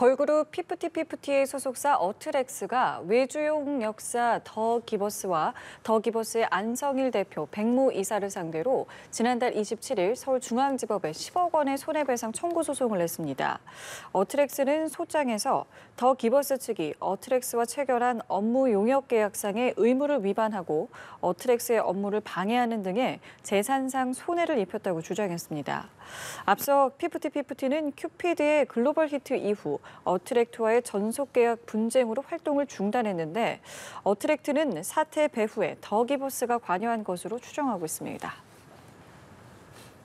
걸그룹 피프티피프티의 소속사 어트렉스가 외주용 역사 더 기버스와 더 기버스의 안성일 대표 백모 이사를 상대로 지난달 27일 서울중앙지법에 10억 원의 손해배상 청구 소송을 냈습니다. 어트렉스는 소장에서 더 기버스 측이 어트렉스와 체결한 업무 용역 계약상의 의무를 위반하고 어트렉스의 업무를 방해하는 등의 재산상 손해를 입혔다고 주장했습니다. 앞서 피프티피프티는 큐피드의 글로벌 히트 이후 어트랙트와의 전속 계약 분쟁으로 활동을 중단했는데 어트랙트는 사태 배후에 더기버스가 관여한 것으로 추정하고 있습니다.